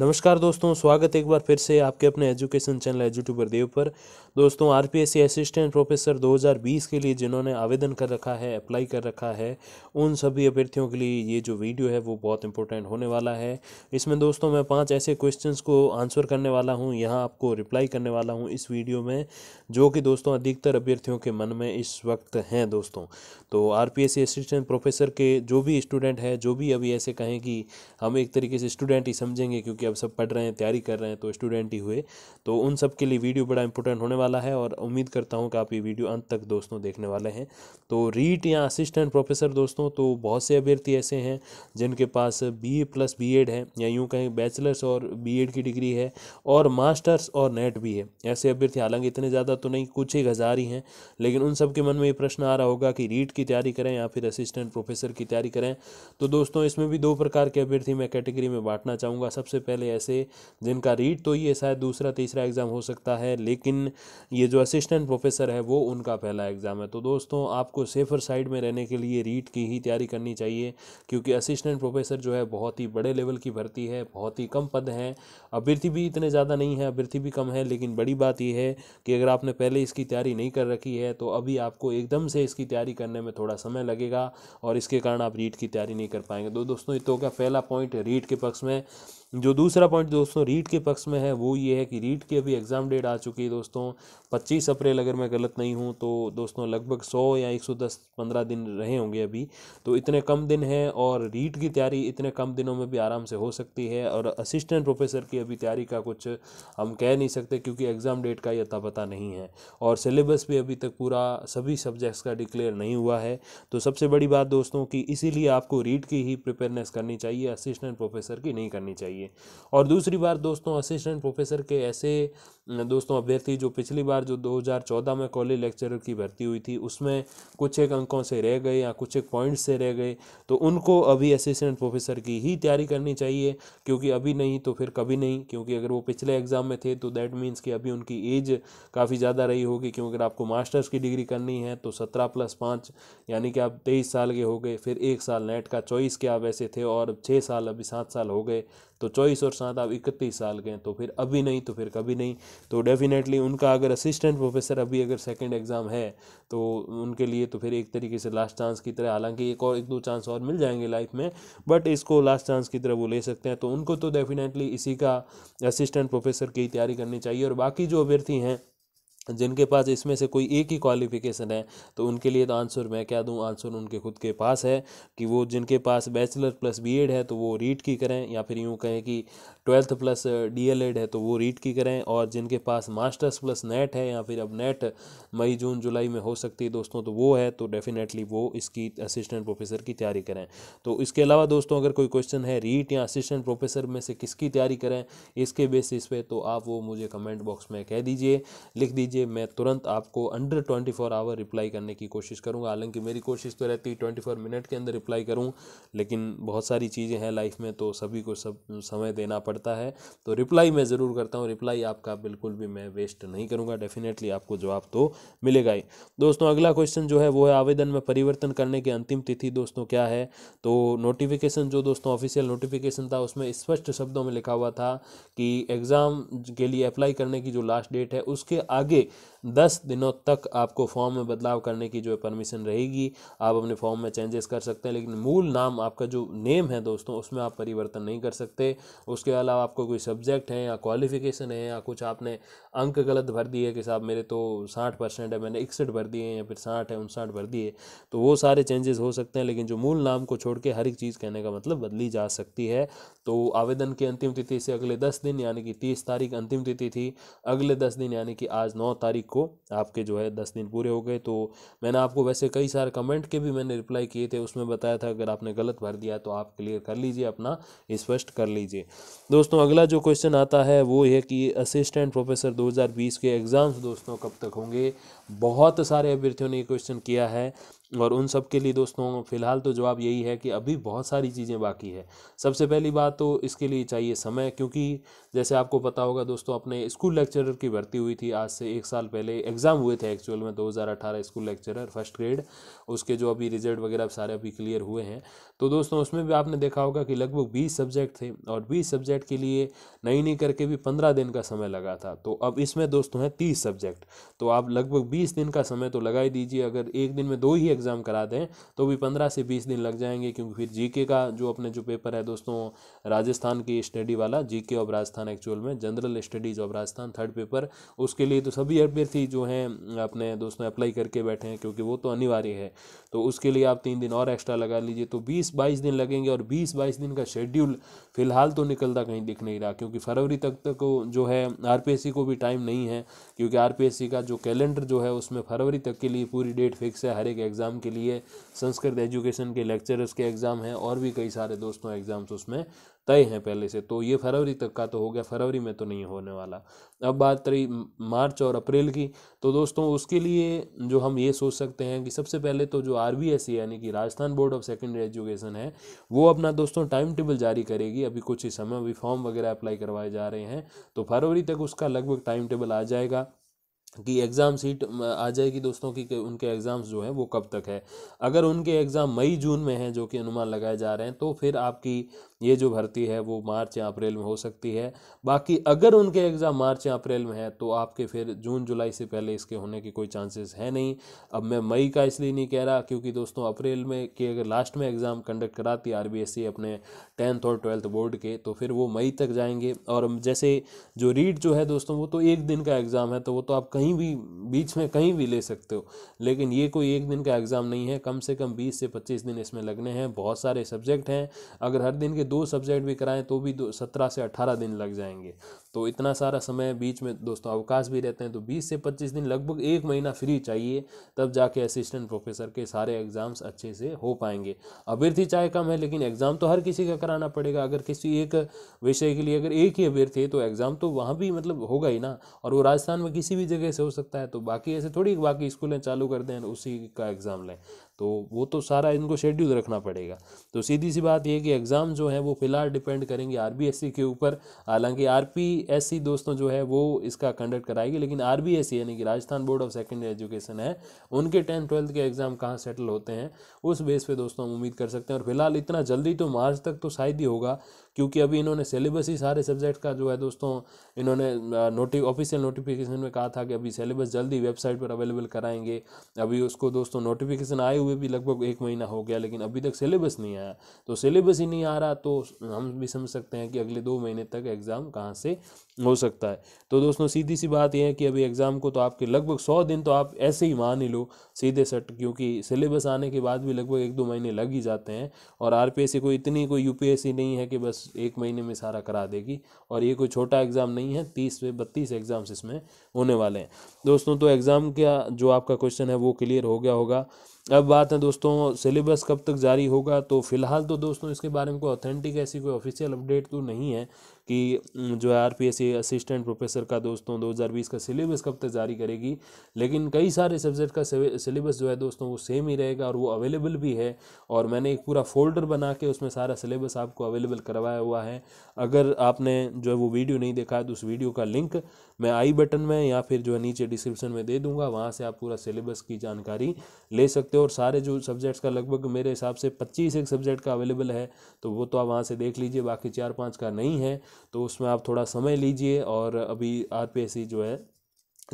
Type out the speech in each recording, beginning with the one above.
नमस्कार दोस्तों स्वागत एक बार फिर से आपके अपने एजुकेशन चैनल एजुट्यूबर देव पर दोस्तों आर असिस्टेंट प्रोफेसर 2020 के लिए जिन्होंने आवेदन कर रखा है अप्लाई कर रखा है उन सभी अभ्यर्थियों के लिए ये जो वीडियो है वो बहुत इंपॉर्टेंट होने वाला है इसमें दोस्तों मैं पाँच ऐसे क्वेश्चन को आंसर करने वाला हूँ यहाँ आपको रिप्लाई करने वाला हूँ इस वीडियो में जो कि दोस्तों अधिकतर अभ्यर्थियों के मन में इस वक्त हैं दोस्तों तो आर असिस्टेंट प्रोफेसर के जो भी स्टूडेंट है जो भी अभी ऐसे कहें कि हम एक तरीके से स्टूडेंट ही समझेंगे क्योंकि अब सब पढ़ रहे हैं तैयारी कर रहे हैं तो स्टूडेंट ही हुए तो उन सब के लिए वीडियो बड़ा इंपॉर्टेंट होने वाला है और उम्मीद करता हूँ कि आप ये वीडियो अंत तक दोस्तों देखने वाले हैं तो रीट या असिस्टेंट प्रोफेसर दोस्तों तो बहुत से अभ्यर्थी ऐसे हैं जिनके पास बी प्लस बी है या यूँ कहें बैचलर्स और बी की डिग्री है और मास्टर्स और नेट भी है ऐसे अभ्यर्थी हालांकि इतने ज़्यादा तो नहीं कुछ एक हज़ार ही हैं लेकिन उन सब के मन में ये प्रश्न आ रहा होगा कि रीट की तैयारी करें या फिर असिस्टेंट प्रोफेसर की तैयारी करें तो दोस्तों इसमें भी दो प्रकार के अभ्यर्थी मैं कैटेगरी में बांटना चाहूँगा सबसे पहले ऐसे जिनका रीट तो ये शायद दूसरा तीसरा एग्ज़ाम हो सकता है लेकिन ये जो असिस्टेंट प्रोफेसर है वो उनका पहला एग्ज़ाम है तो दोस्तों आपको सेफर साइड में रहने के लिए रीट की ही तैयारी करनी चाहिए क्योंकि असिस्टेंट प्रोफेसर जो है बहुत ही बड़े लेवल की भर्ती है बहुत ही कम पद हैं अभ्यर्थी भी इतने ज़्यादा नहीं है अभ्यर्थी भी कम है लेकिन बड़ी बात यह है कि अगर आपने पहले इसकी तैयारी नहीं कर रखी है तो अभी आपको एकदम से इसकी तैयारी करने में थोड़ा समय लगेगा और इसके कारण आप रीट की तैयारी नहीं कर पाएंगे तो दोस्तों ये तो क्या पहला पॉइंट रीट के पक्ष में जो दूसरा पॉइंट दोस्तों रीट के पक्ष में है वो ये है कि रीट की अभी एग्ज़ाम डेट आ चुकी है दोस्तों पच्चीस अप्रैल अगर मैं गलत नहीं हूँ तो दोस्तों लगभग सौ या एक सौ दस पंद्रह दिन रहे होंगे अभी तो इतने कम दिन हैं और रीट की तैयारी इतने कम दिनों में भी आराम से हो सकती है और असिस्टेंट प्रोफेसर की अभी तैयारी का कुछ हम कह नहीं सकते क्योंकि एग्ज़ाम डेट का यह पता नहीं है और सिलेबस भी अभी तक पूरा सभी सब्जेक्ट्स का डिक्लेयर नहीं हुआ है तो सबसे बड़ी बात दोस्तों कि इसीलिए आपको रीट की ही प्रिपेयरनेस करनी चाहिए असिस्टेंट प्रोफेसर की नहीं करनी चाहिए चाहिए और दूसरी बार दोस्तों असिस्टेंट प्रोफेसर के ऐसे दोस्तों अभ्यर्थी जो पिछली बार जो 2014 में कॉलेज लेक्चरर की भर्ती हुई थी उसमें कुछ एक अंकों से रह गए या कुछ एक पॉइंट से रह गए तो उनको अभी असिस्टेंट प्रोफेसर की ही तैयारी करनी चाहिए क्योंकि अभी नहीं तो फिर कभी नहीं क्योंकि अगर वो पिछले एग्ज़ाम में थे तो दैट मीन्स कि अभी उनकी एज काफ़ी ज़्यादा रही होगी क्योंकि अगर आपको मास्टर्स की डिग्री करनी है तो सत्रह प्लस पाँच यानी कि आप तेईस साल के हो गए फिर एक साल नेट का चॉइस के आप ऐसे थे और छः साल अभी सात साल हो गए तो चौबीस और सात आप इकतीस साल के हैं तो फिर अभी नहीं तो फिर कभी नहीं तो डेफिनेटली उनका अगर असिस्टेंट प्रोफेसर अभी अगर सेकेंड एग्ज़ाम है तो उनके लिए तो फिर एक तरीके से लास्ट चांस की तरह हालांकि एक और एक दो चांस और मिल जाएंगे लाइफ में बट इसको लास्ट चांस की तरह वो ले सकते हैं तो उनको तो डेफिनेटली इसी का असिस्टेंट प्रोफेसर की तैयारी करनी चाहिए और बाकी जो अभ्यर्थी हैं जिनके पास इसमें से कोई एक ही क्वालिफिकेशन है तो उनके लिए तो आंसर मैं क्या दूं आंसर उनके खुद के पास है कि वो जिनके पास बैचलर प्लस बीएड है तो वो रीट की करें या फिर यूँ कहें कि ट्वेल्थ प्लस डीएलएड है तो वो रीट की करें और जिनके पास मास्टर्स प्लस नेट है या फिर अब नेट मई जून जुलाई में हो सकती है दोस्तों तो वो है तो डेफिनेटली वो इसकी असिस्टेंट प्रोफेसर की तैयारी करें तो इसके अलावा दोस्तों अगर कोई क्वेश्चन है रीट या असिस्टेंट प्रोफेसर में से किसकी तैयारी करें इसके बेसिस पे तो आप वो मुझे कमेंट बॉक्स में कह दीजिए लिख दीजिए कीजिए मैं तुरंत आपको under twenty four hour reply करने की कोशिश करूँगा हालांकि मेरी कोशिश तो रहती है ट्वेंटी फोर मिनट के अंदर रिप्लाई करूँ लेकिन बहुत सारी चीज़ें हैं लाइफ में तो सभी को सब समय देना पड़ता है तो रिप्लाई मैं ज़रूर करता हूँ रिप्लाई आपका बिल्कुल भी मैं वेस्ट नहीं करूँगा डेफिनेटली आपको जवाब तो मिलेगा ही दोस्तों अगला क्वेश्चन जो है वो है आवेदन में परिवर्तन करने की अंतिम तिथि दोस्तों क्या है तो नोटिफिकेशन जो दोस्तों ऑफिशियल नोटिफिकेशन था उसमें स्पष्ट शब्दों में लिखा हुआ था कि एग्ज़ाम के लिए अप्लाई करने की जो लास्ट डेट है उसके आगे दस दिनों तक आपको फॉर्म में बदलाव करने की जो है परमिशन रहेगी आप अपने फॉर्म में चेंजेस कर सकते हैं लेकिन मूल नाम आपका जो नेम है दोस्तों उसमें आप परिवर्तन नहीं कर सकते उसके अलावा आपको कोई सब्जेक्ट है या क्वालिफिकेशन है या कुछ आपने अंक गलत भर दिए कि साहब मेरे तो साठ परसेंट है मैंने इकसठ भर दिए या फिर साठ है उनसाठ भर दिए तो वो सारे चेंजेस हो सकते हैं लेकिन जो मूल नाम को छोड़ के हर एक चीज़ कहने का मतलब बदली जा सकती है तो आवेदन की अंतिम तिथि से अगले दस दिन यानी कि तीस तारीख अंतिम तिथि थी अगले दस दिन यानी कि आज नौ नौ तारीख को आपके जो है दस दिन पूरे हो गए तो मैंने आपको वैसे कई सारे कमेंट के भी मैंने रिप्लाई किए थे उसमें बताया था अगर आपने गलत भर दिया तो आप क्लियर कर लीजिए अपना स्पष्ट कर लीजिए दोस्तों अगला जो क्वेश्चन आता है वो है कि असिस्टेंट प्रोफेसर 2020 के एग्ज़ाम्स दोस्तों कब तक होंगे बहुत सारे अभ्यर्थियों ने ये क्वेश्चन किया है और उन सब के लिए दोस्तों फिलहाल तो जवाब यही है कि अभी बहुत सारी चीज़ें बाकी है सबसे पहली बात तो इसके लिए चाहिए समय क्योंकि जैसे आपको पता होगा दोस्तों अपने स्कूल लेक्चरर की भर्ती हुई थी आज से एक साल पहले एग्ज़ाम हुए थे एक्चुअल में 2018 स्कूल लेक्चरर फर्स्ट ग्रेड उसके जो अभी रिजल्ट वगैरह सारे अभी क्लियर हुए हैं तो दोस्तों उसमें भी आपने देखा होगा कि लगभग बीस सब्जेक्ट थे और बीस सब्जेक्ट के लिए नई नई करके भी पंद्रह दिन का समय लगा था तो अब इसमें दोस्तों हैं तीस सब्जेक्ट तो आप लगभग बीस दिन का समय तो लगा ही दीजिए अगर एक दिन में दो ही एग्ज़ाम करा दें तो भी पंद्रह से बीस दिन लग जाएंगे क्योंकि फिर जीके का जो अपने जो पेपर है दोस्तों राजस्थान की स्टडी वाला जीके ऑफ राजस्थान एक्चुअल में general studies of Rajasthan third paper उसके लिए तो सभी अभ्यर्थी जो हैं अपने दोस्तों अप्लाई करके बैठे हैं क्योंकि वो तो अनिवार्य है तो उसके लिए आप तीन दिन और एक्स्ट्रा लगा लीजिए तो बीस बाईस दिन लगेंगे और बीस बाईस दिन का शेड्यूल फिलहाल तो निकलता कहीं दिख नहीं रहा क्योंकि फरवरी तक तक तो जो है आर को भी टाइम नहीं है क्योंकि आर का जो कैलेंडर जो है है उसमें फरवरी तक के लिए पूरी डेट फिक्स है हर एक एग्ज़ाम के लिए संस्कृत एजुकेशन के लेक्चरर्स के एग्ज़ाम हैं और भी कई सारे दोस्तों एग्ज़ाम्स उसमें तय हैं पहले से तो ये फरवरी तक का तो हो गया फरवरी में तो नहीं होने वाला अब बात रही मार्च और अप्रैल की तो दोस्तों उसके लिए जो हम ये सोच सकते हैं कि सबसे पहले तो जो आर यानी कि Rajasthan board of secondary education है वो अपना दोस्तों टाइम टेबल जारी करेगी अभी कुछ ही समय अभी फॉर्म वगैरह अप्लाई करवाए जा रहे हैं तो फरवरी तक उसका लगभग टाइम टेबल आ जाएगा कि एग्ज़ाम सीट आ जाएगी दोस्तों की उनके एग्ज़ाम्स जो हैं वो कब तक है अगर उनके एग्ज़ाम मई जून में हैं जो कि अनुमान लगाए जा रहे हैं तो फिर आपकी ये जो भर्ती है वो मार्च या अप्रैल में हो सकती है बाकी अगर उनके एग्ज़ाम मार्च या अप्रैल में है तो आपके फिर जून जुलाई से पहले इसके होने के कोई चांसेस है नहीं अब मैं मई का इसलिए नहीं कह रहा क्योंकि दोस्तों अप्रैल में कि अगर लास्ट में एग्ज़ाम कंडक्ट कराती आर अपने टेंथ और ट्वेल्थ बोर्ड के तो फिर वो मई तक जाएंगे और जैसे जो रीड जो है दोस्तों वो तो एक दिन का एग्ज़ाम है तो वो तो आप कहीं भी बीच में कहीं भी ले सकते हो लेकिन ये कोई एक दिन का एग्ज़ाम नहीं है कम से कम बीस से पच्चीस दिन इसमें लगने हैं बहुत सारे सब्जेक्ट हैं अगर हर दिन के दो सब्जेक्ट भी कराएं तो भी दो सत्रह से अठारह दिन लग जाएंगे तो इतना सारा समय बीच में दोस्तों अवकाश भी रहते हैं तो बीस से पच्चीस दिन लगभग एक महीना फ्री चाहिए तब जाके असिस्टेंट प्रोफेसर के सारे एग्ज़ाम्स अच्छे से हो पाएंगे अभ्यर्थी चाहे कम है लेकिन एग्ज़ाम तो हर किसी का कराना पड़ेगा अगर किसी एक विषय के लिए अगर एक ही अभ्यर्थी है तो एग्ज़ाम तो वहाँ भी मतलब होगा ही ना और वो राजस्थान में किसी भी जगह से हो सकता है तो बाकी ऐसे थोड़ी बाकी स्कूलें चालू कर दें उसी का एग्ज़ाम लें तो वो तो सारा इनको शेड्यूल रखना पड़ेगा तो सीधी सी बात यह कि एग्ज़ाम जो है वो फिलहाल डिपेंड करेंगे आर e के ऊपर हालांकि आर e दोस्तों जो है वो इसका कंडक्ट कराएगी लेकिन आर e यानी कि Rajasthan board of secondary education है उनके टेंथ ट्वेल्थ के एग्ज़ाम कहाँ सेटल होते हैं उस बेस पे दोस्तों हम उम्मीद कर सकते हैं और फिलहाल इतना जल्दी तो मार्च तक तो शायद ही होगा क्योंकि अभी इन्होंने सिलेबस ही सारे सब्जेक्ट का जो है दोस्तों इन्होंने नोटि ऑफिशियल नोटिफिकेशन में कहा था कि अभी सिलेबस जल्दी वेबसाइट पर अवेलेबल कराएंगे अभी उसको दोस्तों नोटिफिकेशन आए हुए हुए भी लगभग एक महीना हो गया लेकिन अभी तक सिलेबस नहीं आया तो सिलेबस ही नहीं आ रहा तो हम भी समझ सकते हैं कि अगले दो महीने तक एग्ज़ाम कहाँ से हो सकता है तो दोस्तों सीधी सी बात यह है कि अभी एग्ज़ाम को तो आपके लगभग सौ दिन तो आप ऐसे ही मान ही लो सीधे सट क्योंकि सिलेबस आने के बाद भी लगभग एक दो महीने लग ही जाते हैं और आर कोई इतनी कोई यू नहीं है कि बस एक महीने में सारा करा देगी और ये कोई छोटा एग्ज़ाम नहीं है तीस से बत्तीस एग्ज़ाम्स इसमें होने वाले हैं दोस्तों तो एग्ज़ाम का जो आपका क्वेश्चन है वो क्लियर हो गया होगा अब बात है दोस्तों सिलेबस कब तक जारी होगा तो फिलहाल तो दोस्तों इसके बारे में कोई ऑथेंटिक ऐसी कोई ऑफिशियल अपडेट तो नहीं है कि जो है R P S assistant professor का दोस्तों 2020 का सिलेबस कब तक जारी करेगी लेकिन कई सारे सब्जेक्ट का सिलेबस जो है दोस्तों वो सेम ही रहेगा और वो अवेलेबल भी है और मैंने एक पूरा फोल्डर बना के उसमें सारा सिलेबस आपको अवेलेबल करवाया हुआ है अगर आपने जो है वो वीडियो नहीं देखा है तो उस वीडियो का लिंक मैं आई बटन में या फिर जो है नीचे डिस्क्रिप्शन में दे दूंगा वहाँ से आप पूरा सिलेबस की जानकारी ले सकते हो और सारे जो सब्जेक्ट्स का लगभग मेरे हिसाब से पच्चीस एक सब्जेक्ट का अवेलेबल है तो वो तो आप वहाँ से देख लीजिए बाकी चार पाँच का नहीं है तो उसमें आप थोड़ा समय लीजिए और अभी आर जो है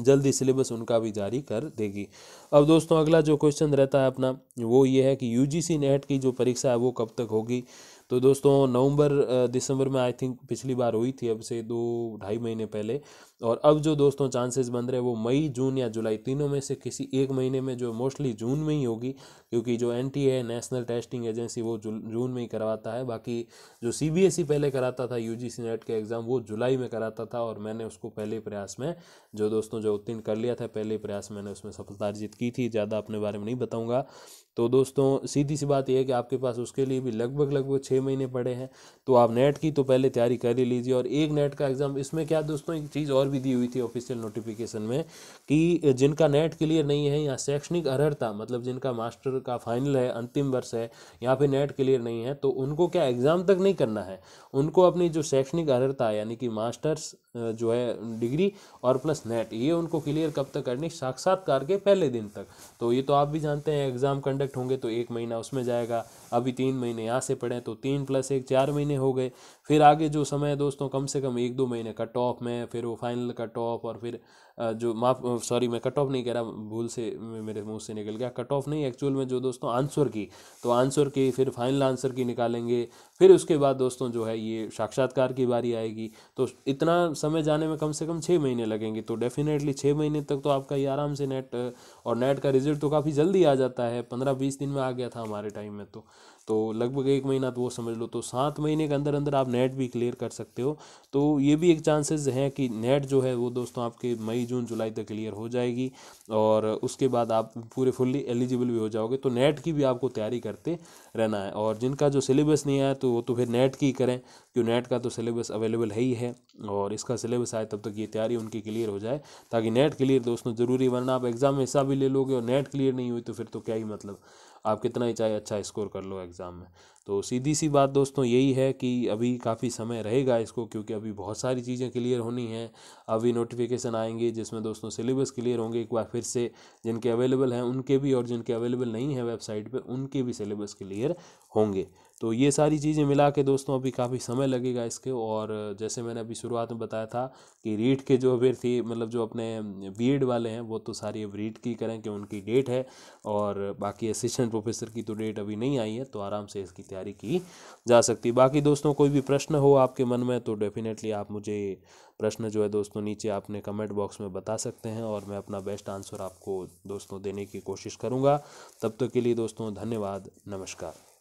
जल्दी सिलेबस उनका भी जारी कर देगी अब दोस्तों अगला जो क्वेश्चन रहता है अपना वो ये है कि यूजीसी नेट की जो परीक्षा है वो कब तक होगी तो दोस्तों नवंबर दिसंबर में आई थिंक पिछली बार हुई थी अब से दो ढाई महीने पहले और अब जो दोस्तों चांसेस बन रहे हैं वो मई जून या जुलाई तीनों में से किसी एक महीने में जो मोस्टली जून में ही होगी क्योंकि जो एन है नेशनल टेस्टिंग एजेंसी वो जून में ही करवाता है बाकी जो सी बी एस ई पहले कराता था यू जी सी नेट का एग्ज़ाम वो जुलाई में कराता था और मैंने उसको पहले प्रयास में जो दोस्तों जो उत्तीर्ण कर लिया था पहले प्रयास मैंने उसमें सफलता अर्जित की थी ज़्यादा अपने बारे में नहीं बताऊँगा तो दोस्तों सीधी सी बात यह है कि आपके पास उसके लिए भी लगभग लगभग छः महीने पड़े हैं तो आप नेट की तो पहले तैयारी कर ही लीजिए और एक नेट का एग्ज़ाम इसमें क्या दोस्तों एक चीज़ और खबर भी दी हुई थी ऑफिशियल नोटिफिकेशन में कि जिनका नेट क्लियर नहीं है या शैक्षणिक अर्हता मतलब जिनका मास्टर का फाइनल है अंतिम वर्ष है या फिर नेट क्लियर नहीं है तो उनको क्या एग्ज़ाम तक नहीं करना है उनको अपनी जो शैक्षणिक अर्हता यानी कि मास्टर्स जो है डिग्री और प्लस नेट ये उनको क्लियर कब तक करनी साक्षात्कार के पहले दिन तक तो ये तो आप भी जानते हैं एग्ज़ाम कंडक्ट होंगे तो एक महीना उसमें जाएगा अभी तीन महीने यहाँ से पढ़ें तो तीन प्लस एक चार महीने हो गए फिर आगे जो समय है दोस्तों कम से कम एक दो महीने कट ऑफ में फिर वो फाइनल कट ऑफ और फिर जो माफ सॉरी मैं कट ऑफ नहीं कह रहा भूल से मेरे मुंह से निकल गया कट ऑफ नहीं एक्चुअल में जो दोस्तों आंसर की तो आंसर की फिर फाइनल आंसर की निकालेंगे फिर उसके बाद दोस्तों जो है ये साक्षात्कार की बारी आएगी तो इतना समय जाने में कम से कम छः महीने लगेंगे तो डेफिनेटली छः महीने तक तो आपका ये आराम से नेट और नेट का रिजल्ट तो काफ़ी जल्दी आ जाता है पंद्रह बीस दिन में आ गया था हमारे टाइम में तो तो लगभग एक महीना तो वो समझ लो तो सात महीने के अंदर अंदर आप नेट भी क्लियर कर सकते हो तो ये भी एक चांसेस हैं कि नेट जो है वो दोस्तों आपके मई जून जुलाई तक क्लियर हो जाएगी और उसके बाद आप पूरे फुल्ली एलिजिबल भी हो जाओगे तो नेट की भी आपको तैयारी करते रहना है और जिनका जो सिलेबस नहीं आया तो वो तो फिर नेट की करें क्यों नेट का तो सिलेबस अवेलेबल है ही है और इसका सिलेबस आए तब तक ये तैयारी उनकी क्लियर हो जाए ताकि नेट क्लियर दोस्तों ज़रूरी वरना आप एग्ज़ाम में हिस्सा भी ले लोगे और नेट क्लियर नहीं हुई तो फिर तो क्या ही मतलब आप कितना ही चाहे अच्छा स्कोर कर लो एग्ज़ाम में तो सीधी सी बात दोस्तों यही है कि अभी काफ़ी समय रहेगा इसको क्योंकि अभी बहुत सारी चीज़ें क्लियर होनी हैं अभी नोटिफिकेशन आएंगे जिसमें दोस्तों सिलेबस क्लियर होंगे एक बार फिर से जिनके अवेलेबल हैं उनके भी और जिनके अवेलेबल नहीं है वेबसाइट पर उनके भी सिलेबस क्लियर होंगे तो ये सारी चीज़ें मिला के दोस्तों अभी काफ़ी समय लगेगा इसके और जैसे मैंने अभी शुरुआत में बताया था कि रीट के जो अभ्यर्थी मतलब जो अपने बी वाले हैं वो तो सारी अब रीट की करें कि उनकी डेट है और बाकी असिस्टेंट प्रोफेसर की तो डेट अभी नहीं आई है तो आराम से इसकी तैयारी की जा सकती है बाकी दोस्तों कोई भी प्रश्न हो आपके मन में तो डेफिनेटली आप मुझे प्रश्न जो है दोस्तों नीचे आपने कमेंट बॉक्स में बता सकते हैं और मैं अपना बेस्ट आंसर आपको दोस्तों देने की कोशिश करूँगा तब तक के लिए दोस्तों धन्यवाद नमस्कार